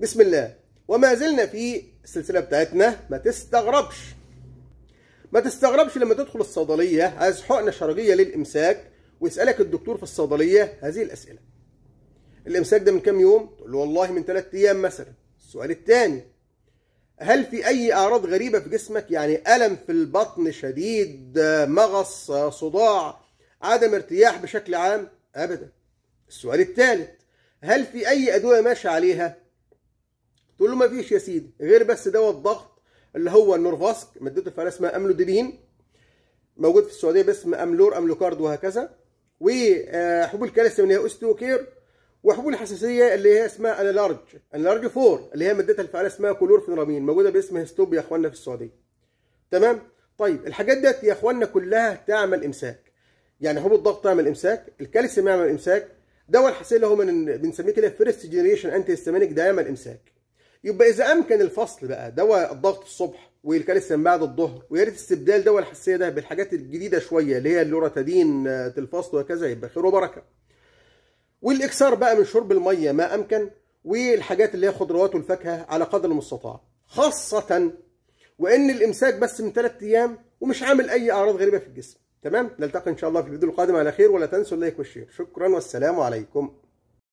بسم الله وما زلنا في السلسله بتاعتنا ما تستغربش ما تستغربش لما تدخل الصيدليه عايز حقنه شرجيه للامساك ويسالك الدكتور في الصيدليه هذه الاسئله الامساك ده من كام يوم تقول له والله من ثلاثة ايام مثلا السؤال الثاني هل في اي اعراض غريبه في جسمك يعني الم في البطن شديد مغص صداع عدم ارتياح بشكل عام ابدا السؤال الثالث هل في اي ادويه ماشي عليها تقول له ما فيش يا سيدي غير بس دواء الضغط اللي هو النورفاسك مادته الفعاله اسمها املودبين موجود في السعوديه باسم املور املوكارد وهكذا وحبوب آه، الكالسيوم اللي هي اوستوكير وحبوب الحساسيه اللي هي اسمها انالارج انالارج 4 اللي هي مادتها الفعاله اسمها كلورفينرامين موجوده باسم هيستوب يا اخواننا في السعوديه تمام طيب الحاجات ديت يا اخواننا كلها تعمل امساك يعني حبوب الضغط تعمل امساك الكالسيوم يعمل امساك دواء الحساسيه اللي هو من بنسميه كده فيرست جنريشن انتي هيستامينيك ده يعمل امساك يبقى اذا امكن الفصل بقى دواء الضغط الصبح والكالسيوم بعد الظهر ويا ريت استبدال دواء الحساسيه ده بالحاجات الجديده شويه اللي هي اللوراتادين آه، الفصل وهكذا يبقى خير وبركه والاكثار بقى من شرب الميه ما امكن والحاجات اللي هي خضروات والفاكهه على قدر المستطاع خاصه وان الامساك بس من ثلاث ايام ومش عامل اي اعراض غريبه في الجسم تمام نلتقي ان شاء الله في الفيديو القادم على خير ولا تنسوا اللايك والشير شكرا والسلام عليكم